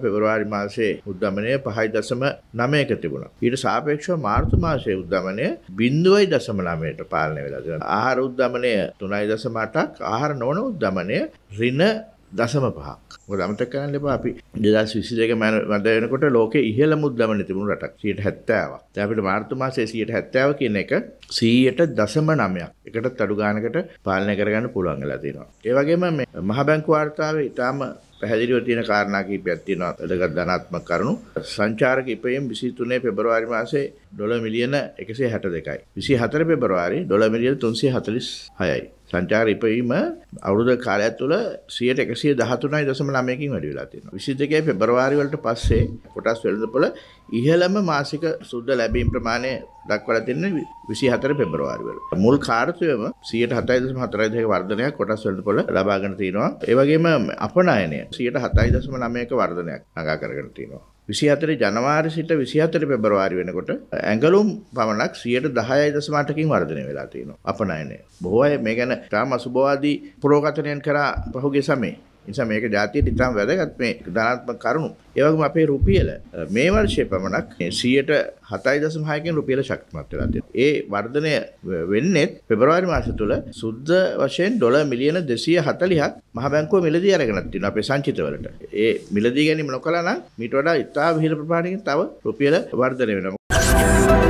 පෙබරවාරි මාසේ උද්ධමනය පහයි දසම නමයක තිබුණ. ඊට සාපේක්ෂව මාර්තු මාසය උද්ධමනය බින්දුවයි දසම නමයට පාලනය වෙලාගෙන. ආහාර උද්ධමනය තුනයි දසමටක් ආහාර නොන උද්ධමනය රින දසම පහක් ගමත කරන්න එපා අපි දෙදස් විසිදක මැන වදයනකොට ලෝක ඉහළ මුද්දමන තිබුණු රටක් සියට හැත්තාව දැපිට මාර්තුමාසය සියට හැත්තාව කියන එක සීයට දසම නමයක් එකට තඩුගානකට පාලනය කරගන්න පුළුවන්ගලා තියෙනවා ඒවගේම මේ මහබැංකු වාර්තාව ඉතාම පැහැදිලිව තියෙන කාරණා කිහිපයක් තියෙනවා වැදගත් ධනාත්මක කරුණු. සංචාරක ඉපයීම් 23 පෙබරවාරි මාසයේ ඩොලර් මිලියන 162යි. 24 පෙබරවාරි ඩොලර් මිලියන 346යි. සංචාර ඉපවීම අවුරුද කාලයක් තුළ 113.9කින් වැඩි වෙලා තියෙනවා. 22 පෙබරවාරි වලට පස්සේ කොටස් වෙළඳපොළ ඉහළම මාසික සුද්ධ ලැබීම් ප්‍රමාණය දක්වලා තියෙන්නේ 24 පෙබරවාරි වල. මුල් කාර්තුවේම 107.42ක වර්ධනයක් කොටස් වෙළඳපොළ ලබාගෙන තිනවා. ඒ වගේම අපනයනය 107.9ක වර්ධනයක් නගා කරගෙන තිනවා. 24 ජනවාරි සිට 24 පෙබරවාරි වෙනකොට ඇඟලුම් පමණක් 10.10කින් වර්ධනය වෙලා තියෙනවා අපනයනය. බොහෝ අය මේ ගැන තාම අසුබවාදී පුරෝගතනයන් කරා පහුගිය සමයේ නිසා මේක ජාතියට ඉතාම වැදගත් මේ ධනාත්මක කරුණු. ඒ වගේම අපේ රුපියල මේ වර්ෂයේ පමණක් 107.6කින් රුපියල ශක්තිමත් වෙලා තියෙනවා. ඒ වර්ධනය වෙන්නේ පෙබරවාරි මාසය තුළ සුද්ධ වශයෙන් ඩොලර් මිලියන 240ක් මහ බැංකුව මිලදී අරගෙන තිනවා අපේ සංචිතවලට. ඒ මිලදී ගැනීම නොකළා නම් මීට වඩා ඉතා විහිළ ප්‍රමාණයකින් තව රුපියල වර්ධනය වෙනවා.